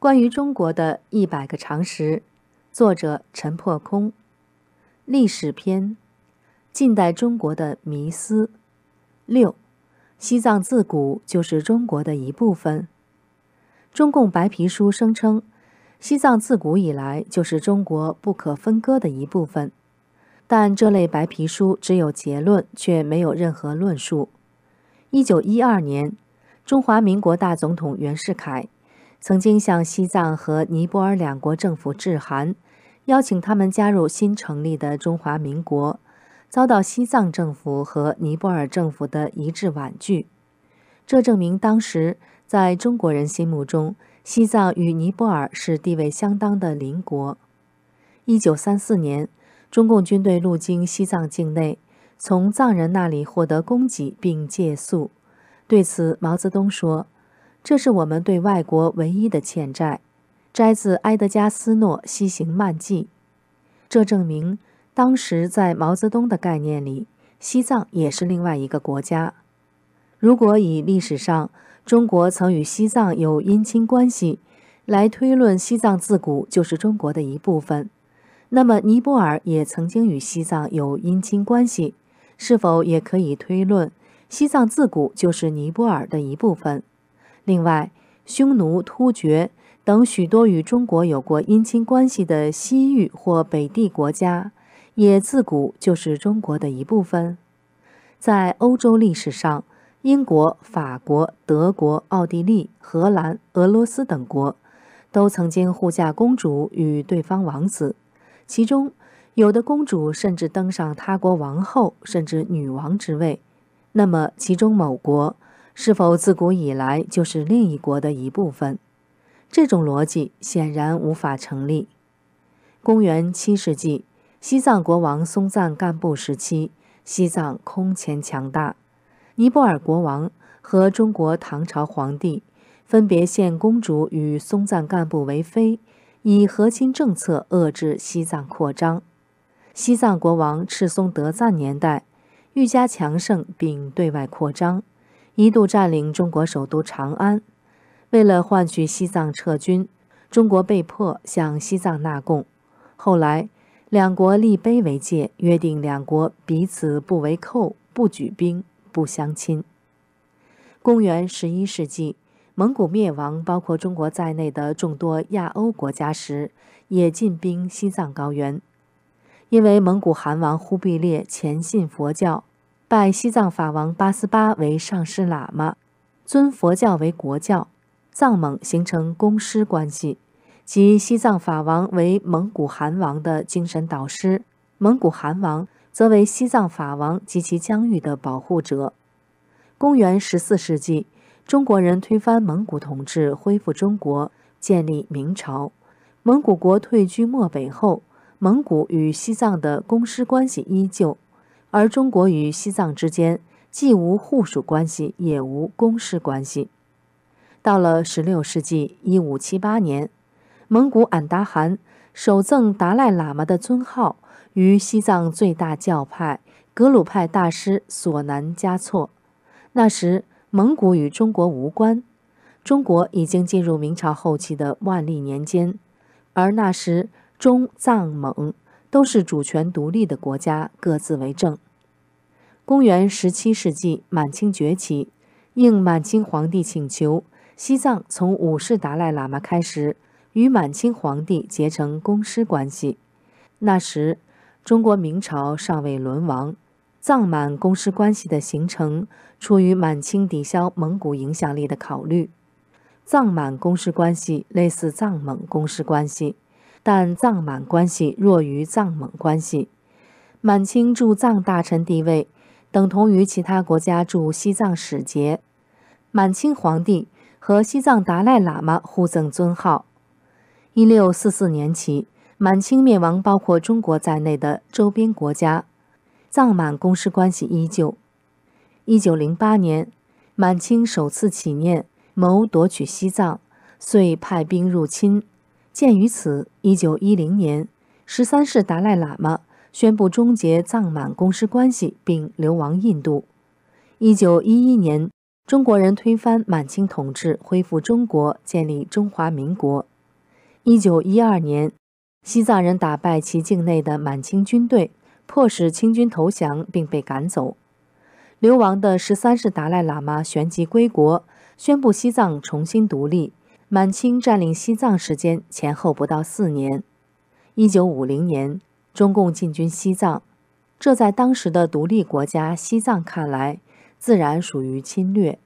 关于中国的一百个常识，作者陈破空，历史篇：近代中国的迷思。六，西藏自古就是中国的一部分。中共白皮书声称，西藏自古以来就是中国不可分割的一部分。但这类白皮书只有结论，却没有任何论述。一九一二年，中华民国大总统袁世凯。曾经向西藏和尼泊尔两国政府致函，邀请他们加入新成立的中华民国，遭到西藏政府和尼泊尔政府的一致婉拒。这证明当时在中国人心目中，西藏与尼泊尔是地位相当的邻国。一九三四年，中共军队路经西藏境内，从藏人那里获得供给并借宿。对此，毛泽东说。这是我们对外国唯一的欠债。摘自埃德加·斯诺《西行漫记》。这证明，当时在毛泽东的概念里，西藏也是另外一个国家。如果以历史上中国曾与西藏有姻亲关系来推论西藏自古就是中国的一部分，那么尼泊尔也曾经与西藏有姻亲关系，是否也可以推论西藏自古就是尼泊尔的一部分？另外，匈奴、突厥等许多与中国有过姻亲关系的西域或北地国家，也自古就是中国的一部分。在欧洲历史上，英国、法国、德国、奥地利、荷兰、俄罗斯等国，都曾经互嫁公主与对方王子，其中有的公主甚至登上他国王后甚至女王之位。那么，其中某国？是否自古以来就是另一国的一部分？这种逻辑显然无法成立。公元七世纪，西藏国王松赞干布时期，西藏空前强大。尼泊尔国王和中国唐朝皇帝分别献公主与松赞干布为妃，以和亲政策遏制西藏扩张。西藏国王赤松德赞年代愈加强盛，并对外扩张。一度占领中国首都长安，为了换取西藏撤军，中国被迫向西藏纳贡。后来，两国立碑为界，约定两国彼此不为寇、不举兵、不相侵。公元十一世纪，蒙古灭亡包括中国在内的众多亚欧国家时，也进兵西藏高原，因为蒙古汗王忽必烈虔信佛教。拜西藏法王八思巴为上师喇嘛，尊佛教为国教，藏蒙形成公师关系，即西藏法王为蒙古汗王的精神导师，蒙古汗王则为西藏法王及其疆域的保护者。公元十四世纪，中国人推翻蒙古统治，恢复中国，建立明朝。蒙古国退居漠北后，蒙古与西藏的公师关系依旧。而中国与西藏之间既无互属关系，也无公事关系。到了十六世纪一五七八年，蒙古俺答汗首赠达赖喇嘛的尊号于西藏最大教派格鲁派大师索南嘉措。那时蒙古与中国无关，中国已经进入明朝后期的万历年间，而那时中藏蒙。都是主权独立的国家，各自为政。公元十七世纪，满清崛起，应满清皇帝请求，西藏从五世达赖喇嘛开始与满清皇帝结成公师关系。那时，中国明朝尚未沦亡，藏满公师关系的形成出于满清抵消蒙古影响力的考虑。藏满公师关系类似藏蒙公师关系。但藏满关系弱于藏蒙关系，满清驻藏大臣地位等同于其他国家驻西藏使节，满清皇帝和西藏达赖喇嘛互赠尊号。一六四四年起，满清灭亡包括中国在内的周边国家，藏满公私关系依旧。一九零八年，满清首次起念谋夺取西藏，遂派兵入侵。鉴于此，一九一零年，十三世达赖喇嘛宣布终结藏满公师关系，并流亡印度。一九一一年，中国人推翻满清统治，恢复中国，建立中华民国。一九一二年，西藏人打败其境内的满清军队，迫使清军投降并被赶走。流亡的十三世达赖喇嘛旋即归国，宣布西藏重新独立。满清占领西藏时间前后不到四年，一九五零年中共进军西藏，这在当时的独立国家西藏看来，自然属于侵略。